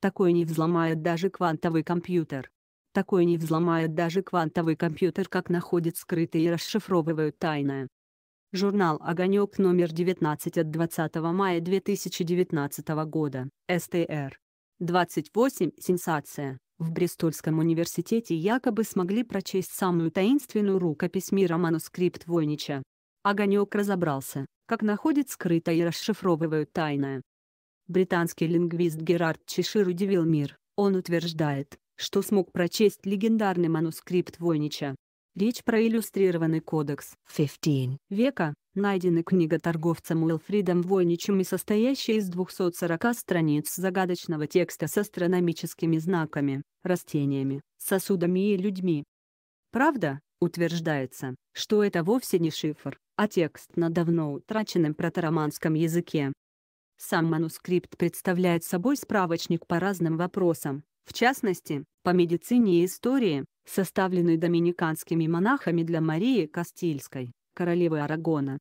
Такой не взломает даже квантовый компьютер. Такой не взломает даже квантовый компьютер, как находит скрытые и расшифровывают тайное. Журнал «Огонек» номер 19 от 20 мая 2019 года, СТР. 28. Сенсация. В Бристольском университете якобы смогли прочесть самую таинственную рукопись мира манускрипт Войнича. Огонек разобрался, как находит скрытое и расшифровывают тайное. Британский лингвист Герард Чешир удивил мир. Он утверждает, что смог прочесть легендарный манускрипт Войнича. Речь про иллюстрированный кодекс 15 века, найденный книготорговцем торговцем Уилфридом Войничем и состоящий из 240 страниц загадочного текста с астрономическими знаками, растениями, сосудами и людьми. Правда, утверждается, что это вовсе не шифр, а текст на давно утраченном протороманском языке. Сам манускрипт представляет собой справочник по разным вопросам, в частности, по медицине и истории, составленный доминиканскими монахами для Марии Кастильской, королевы Арагона.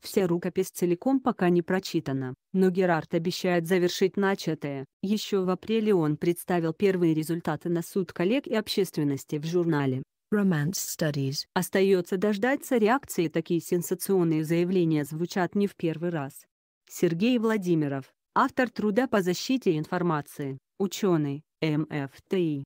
Вся рукопись целиком пока не прочитана, но Герард обещает завершить начатое. Еще в апреле он представил первые результаты на суд коллег и общественности в журнале Romance Studies. Остается дождаться реакции, такие сенсационные заявления звучат не в первый раз. Сергей Владимиров, автор труда по защите информации, ученый, МФТИ.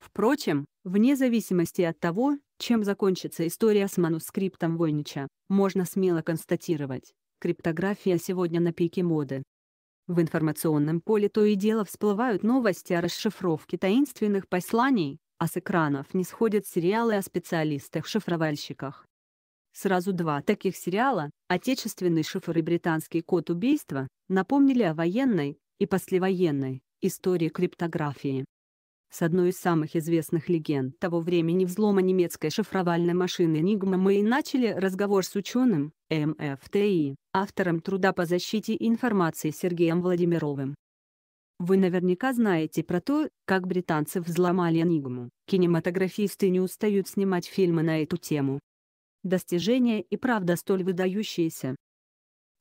Впрочем, вне зависимости от того, чем закончится история с манускриптом Войнича, можно смело констатировать, криптография сегодня на пике моды. В информационном поле то и дело всплывают новости о расшифровке таинственных посланий, а с экранов не сходят сериалы о специалистах-шифровальщиках. Сразу два таких сериала, «Отечественный шифр» и «Британский код убийства», напомнили о военной и послевоенной истории криптографии. С одной из самых известных легенд того времени взлома немецкой шифровальной машины «Нигма» мы и начали разговор с ученым, МФТИ, автором труда по защите информации Сергеем Владимировым. Вы наверняка знаете про то, как британцы взломали «Нигму». Кинематографисты не устают снимать фильмы на эту тему. Достижение и правда столь выдающееся.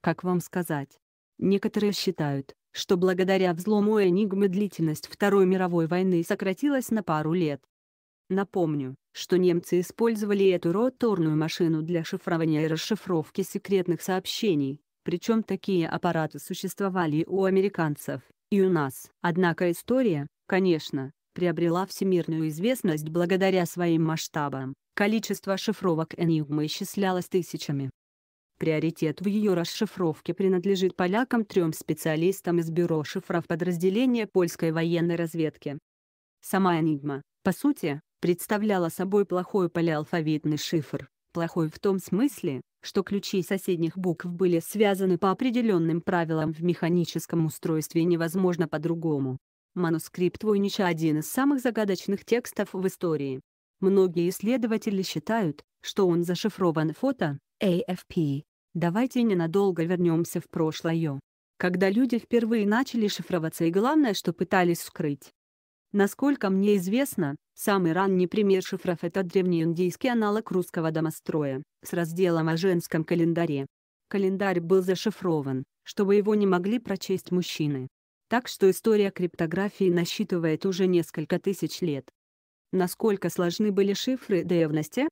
Как вам сказать? Некоторые считают, что благодаря взлому Энигмы длительность Второй мировой войны сократилась на пару лет. Напомню, что немцы использовали эту роторную машину для шифрования и расшифровки секретных сообщений, причем такие аппараты существовали и у американцев, и у нас. Однако история, конечно, приобрела всемирную известность благодаря своим масштабам. Количество шифровок Энигмы исчислялось тысячами. Приоритет в ее расшифровке принадлежит полякам трем специалистам из бюро шифров подразделения польской военной разведки. Сама Энигма, по сути, представляла собой плохой полиалфавитный шифр, плохой в том смысле, что ключи соседних букв были связаны по определенным правилам в механическом устройстве и невозможно по-другому. Манускрипт Войнича – один из самых загадочных текстов в истории. Многие исследователи считают, что он зашифрован фото AFP. Давайте ненадолго вернемся в прошлое. Когда люди впервые начали шифроваться и главное, что пытались скрыть. Насколько мне известно, самый ранний пример шифров — это древний индийский аналог русского домостроя с разделом о женском календаре. Календарь был зашифрован, чтобы его не могли прочесть мужчины. Так что история криптографии насчитывает уже несколько тысяч лет. Насколько сложны были шифры древности?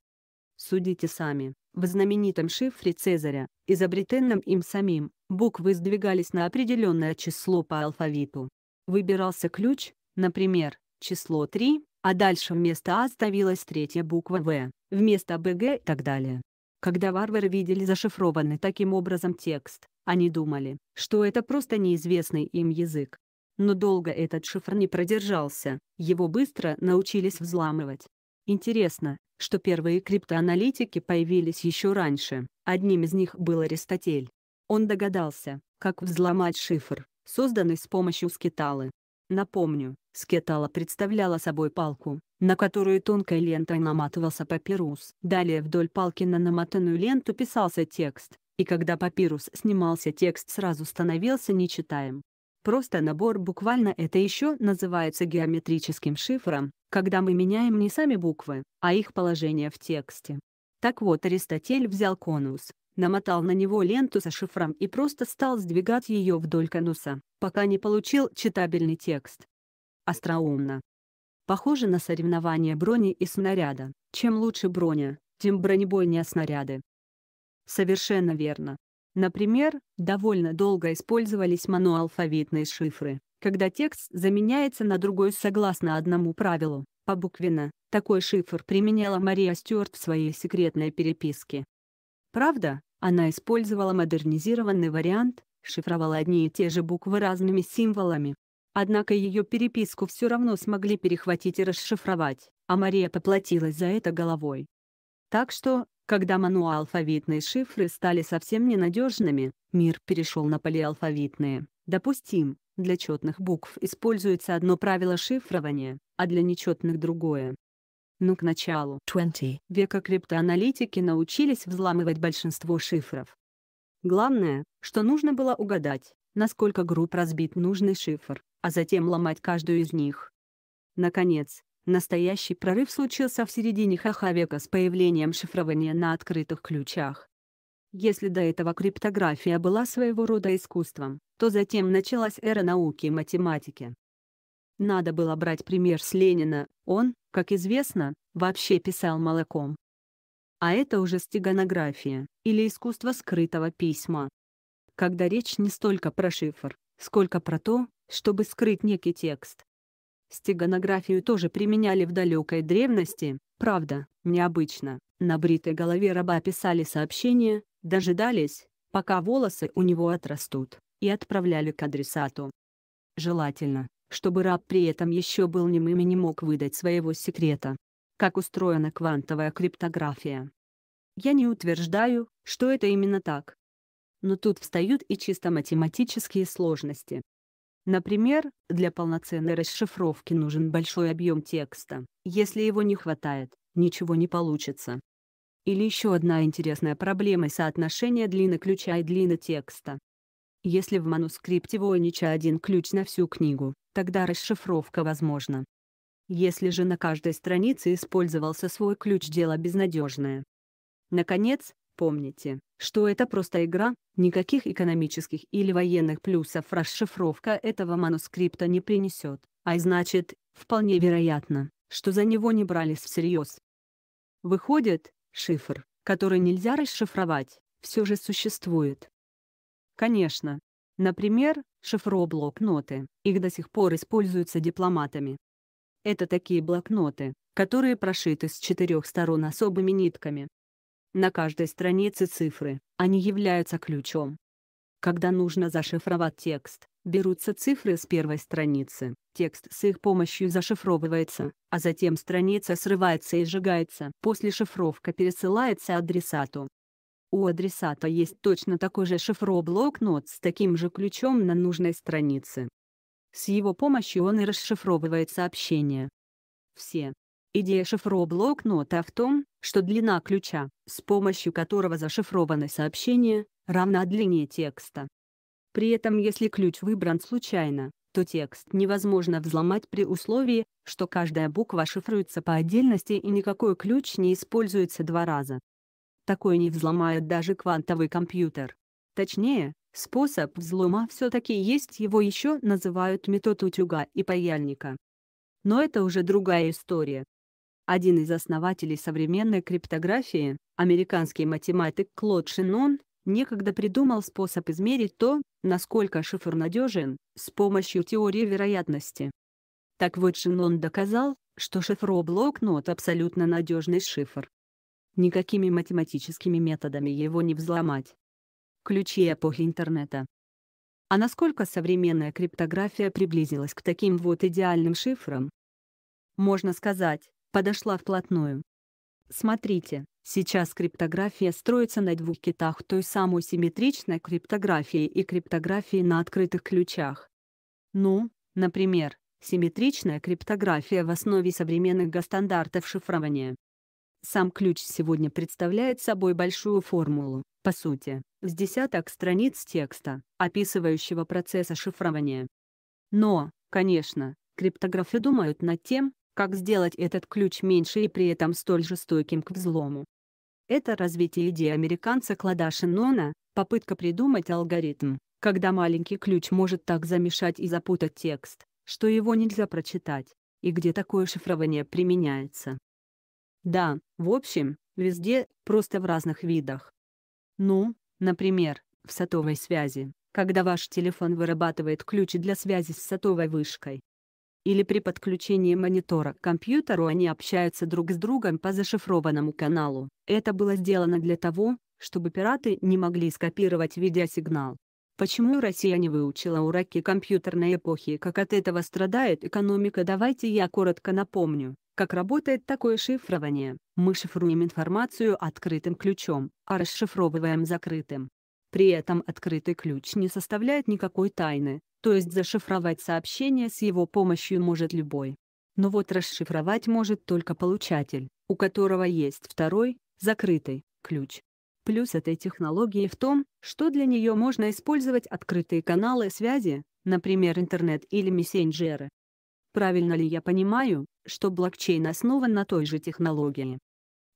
Судите сами. В знаменитом шифре Цезаря, изобретенном им самим, буквы сдвигались на определенное число по алфавиту. Выбирался ключ, например, число 3, а дальше вместо А ставилась третья буква В, вместо БГ и так далее. Когда варвары видели зашифрованный таким образом текст, они думали, что это просто неизвестный им язык. Но долго этот шифр не продержался, его быстро научились взламывать. Интересно, что первые криптоаналитики появились еще раньше, одним из них был Аристотель. Он догадался, как взломать шифр, созданный с помощью скеталы. Напомню, скетала представляла собой палку, на которую тонкой лентой наматывался папирус. Далее вдоль палки на намотанную ленту писался текст, и когда папирус снимался текст сразу становился нечитаем. Просто набор буквально это еще называется геометрическим шифром, когда мы меняем не сами буквы, а их положение в тексте. Так вот Аристотель взял конус, намотал на него ленту со шифром и просто стал сдвигать ее вдоль конуса, пока не получил читабельный текст. Остроумно. Похоже на соревнование брони и снаряда. Чем лучше броня, тем бронебойнее снаряды. Совершенно верно. Например, довольно долго использовались моноалфавитные шифры, когда текст заменяется на другой согласно одному правилу, побуквенно. Такой шифр применяла Мария Стюарт в своей секретной переписке. Правда, она использовала модернизированный вариант, шифровала одни и те же буквы разными символами. Однако ее переписку все равно смогли перехватить и расшифровать, а Мария поплатилась за это головой. Так что, когда мануалфавитные шифры стали совсем ненадежными, мир перешел на полиалфавитные. Допустим, для четных букв используется одно правило шифрования, а для нечетных другое. Но к началу 20 века криптоаналитики научились взламывать большинство шифров. Главное, что нужно было угадать, насколько груб разбит нужный шифр, а затем ломать каждую из них. Наконец, Настоящий прорыв случился в середине ХХ века с появлением шифрования на открытых ключах. Если до этого криптография была своего рода искусством, то затем началась эра науки и математики. Надо было брать пример с Ленина, он, как известно, вообще писал молоком. А это уже стеганография, или искусство скрытого письма. Когда речь не столько про шифр, сколько про то, чтобы скрыть некий текст. Стеганографию тоже применяли в далекой древности, правда, необычно. На бритой голове раба писали сообщения, дожидались, пока волосы у него отрастут, и отправляли к адресату. Желательно, чтобы раб при этом еще был немым и не мог выдать своего секрета. Как устроена квантовая криптография? Я не утверждаю, что это именно так. Но тут встают и чисто математические сложности. Например, для полноценной расшифровки нужен большой объем текста. Если его не хватает, ничего не получится. Или еще одна интересная проблема – соотношение длины ключа и длины текста. Если в манускрипте Войнича один ключ на всю книгу, тогда расшифровка возможна. Если же на каждой странице использовался свой ключ, дело безнадежное. Наконец, Помните, что это просто игра, никаких экономических или военных плюсов расшифровка этого манускрипта не принесет, а значит, вполне вероятно, что за него не брались всерьез. Выходит, шифр, который нельзя расшифровать, все же существует. Конечно. Например, шифроблокноты, их до сих пор используются дипломатами. Это такие блокноты, которые прошиты с четырех сторон особыми нитками, на каждой странице цифры, они являются ключом. Когда нужно зашифровать текст, берутся цифры с первой страницы, текст с их помощью зашифровывается, а затем страница срывается и сжигается. После шифровка пересылается адресату. У адресата есть точно такой же шифро-блокнот с таким же ключом на нужной странице. С его помощью он и расшифровывает сообщение. Все, Идея шифроблокнота в том, что длина ключа, с помощью которого зашифрованы сообщения, равна длине текста. При этом если ключ выбран случайно, то текст невозможно взломать при условии, что каждая буква шифруется по отдельности и никакой ключ не используется два раза. Такой не взломает даже квантовый компьютер. Точнее, способ взлома все-таки есть его еще называют метод утюга и паяльника. Но это уже другая история. Один из основателей современной криптографии, американский математик Клод Шинон, некогда придумал способ измерить то, насколько шифр надежен, с помощью теории вероятности. Так вот Шинон доказал, что шифроблокнот абсолютно надежный шифр. Никакими математическими методами его не взломать. Ключи эпохи интернета. А насколько современная криптография приблизилась к таким вот идеальным шифрам? Можно сказать, подошла вплотную. Смотрите, сейчас криптография строится на двух китах той самой симметричной криптографии и криптографии на открытых ключах. Ну, например, симметричная криптография в основе современных гостандартов шифрования. Сам ключ сегодня представляет собой большую формулу, по сути, с десяток страниц текста, описывающего процесс шифрования. Но, конечно, криптографы думают над тем, как сделать этот ключ меньше и при этом столь же стойким к взлому. Это развитие идеи американца Клода Шиннона, попытка придумать алгоритм, когда маленький ключ может так замешать и запутать текст, что его нельзя прочитать, и где такое шифрование применяется. Да, в общем, везде, просто в разных видах. Ну, например, в сотовой связи, когда ваш телефон вырабатывает ключи для связи с сотовой вышкой, или при подключении монитора к компьютеру они общаются друг с другом по зашифрованному каналу. Это было сделано для того, чтобы пираты не могли скопировать видеосигнал. Почему Россия не выучила уроки компьютерной эпохи как от этого страдает экономика? Давайте я коротко напомню, как работает такое шифрование. Мы шифруем информацию открытым ключом, а расшифровываем закрытым. При этом открытый ключ не составляет никакой тайны, то есть зашифровать сообщение с его помощью может любой. Но вот расшифровать может только получатель, у которого есть второй, закрытый, ключ. Плюс этой технологии в том, что для нее можно использовать открытые каналы связи, например интернет или мессенджеры. Правильно ли я понимаю, что блокчейн основан на той же технологии?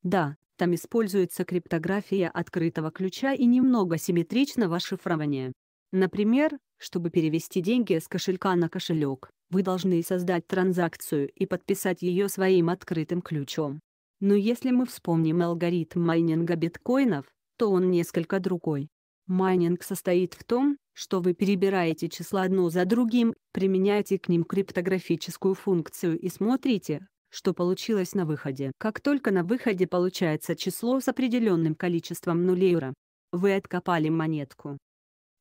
Да, там используется криптография открытого ключа и немного симметричного шифрования. Например, чтобы перевести деньги с кошелька на кошелек, вы должны создать транзакцию и подписать ее своим открытым ключом. Но если мы вспомним алгоритм майнинга биткоинов, то он несколько другой. Майнинг состоит в том, что вы перебираете числа одно за другим, применяете к ним криптографическую функцию и смотрите, что получилось на выходе. Как только на выходе получается число с определенным количеством нулей, вы откопали монетку.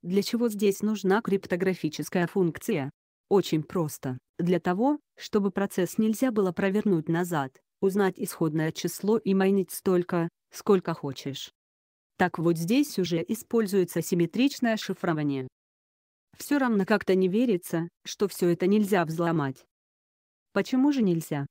Для чего здесь нужна криптографическая функция? Очень просто. Для того, чтобы процесс нельзя было провернуть назад, узнать исходное число и майнить столько, сколько хочешь. Так вот здесь уже используется симметричное шифрование. Все равно как-то не верится, что все это нельзя взломать. Почему же нельзя?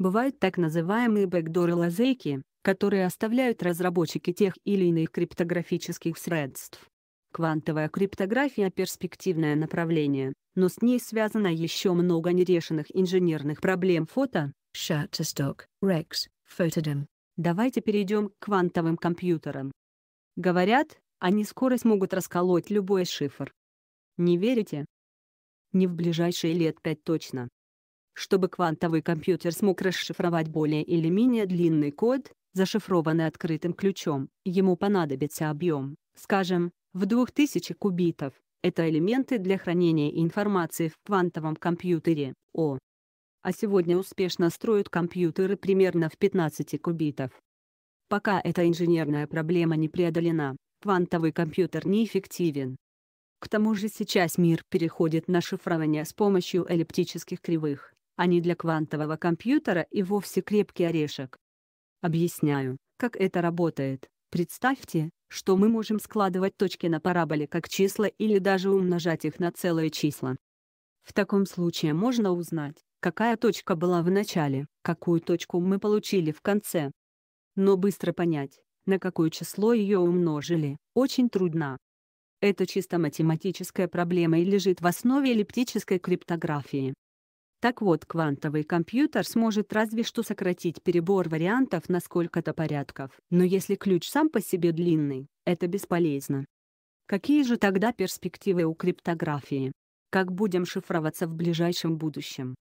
Бывают так называемые бэкдоры лазейки, которые оставляют разработчики тех или иных криптографических средств. Квантовая криптография – перспективное направление, но с ней связано еще много нерешенных инженерных проблем фото, Shutterstock, Rex, Photodem. Давайте перейдем к квантовым компьютерам. Говорят, они скоро смогут расколоть любой шифр. Не верите? Не в ближайшие лет пять точно. Чтобы квантовый компьютер смог расшифровать более или менее длинный код, зашифрованный открытым ключом, ему понадобится объем, скажем, в 2000 кубитов. Это элементы для хранения информации в квантовом компьютере, О. А сегодня успешно строят компьютеры примерно в 15 кубитов. Пока эта инженерная проблема не преодолена, квантовый компьютер неэффективен. К тому же сейчас мир переходит на шифрование с помощью эллиптических кривых они а для квантового компьютера и вовсе крепкий орешек. Объясняю, как это работает. Представьте, что мы можем складывать точки на параболе как числа или даже умножать их на целые числа. В таком случае можно узнать, какая точка была в начале, какую точку мы получили в конце. Но быстро понять, на какое число ее умножили, очень трудно. Это чисто математическая проблема и лежит в основе эллиптической криптографии. Так вот, квантовый компьютер сможет разве что сократить перебор вариантов на сколько-то порядков. Но если ключ сам по себе длинный, это бесполезно. Какие же тогда перспективы у криптографии? Как будем шифроваться в ближайшем будущем?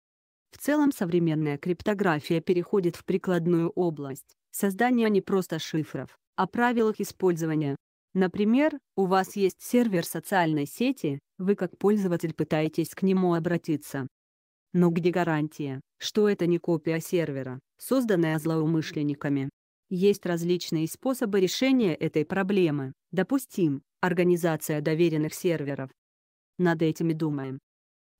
В целом современная криптография переходит в прикладную область, Создание не просто шифров, а правил их использования. Например, у вас есть сервер социальной сети, вы как пользователь пытаетесь к нему обратиться, но где гарантия, что это не копия сервера, созданная злоумышленниками? Есть различные способы решения этой проблемы. Допустим, организация доверенных серверов. Над этими думаем.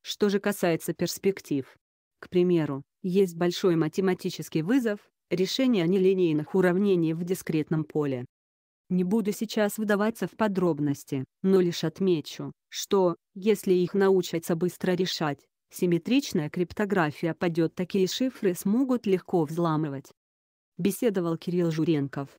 Что же касается перспектив. К примеру, есть большой математический вызов, решение нелинейных уравнений в дискретном поле. Не буду сейчас вдаваться в подробности, но лишь отмечу, что, если их научатся быстро решать, Симметричная криптография падет такие шифры смогут легко взламывать. Беседовал Кирилл Журенков.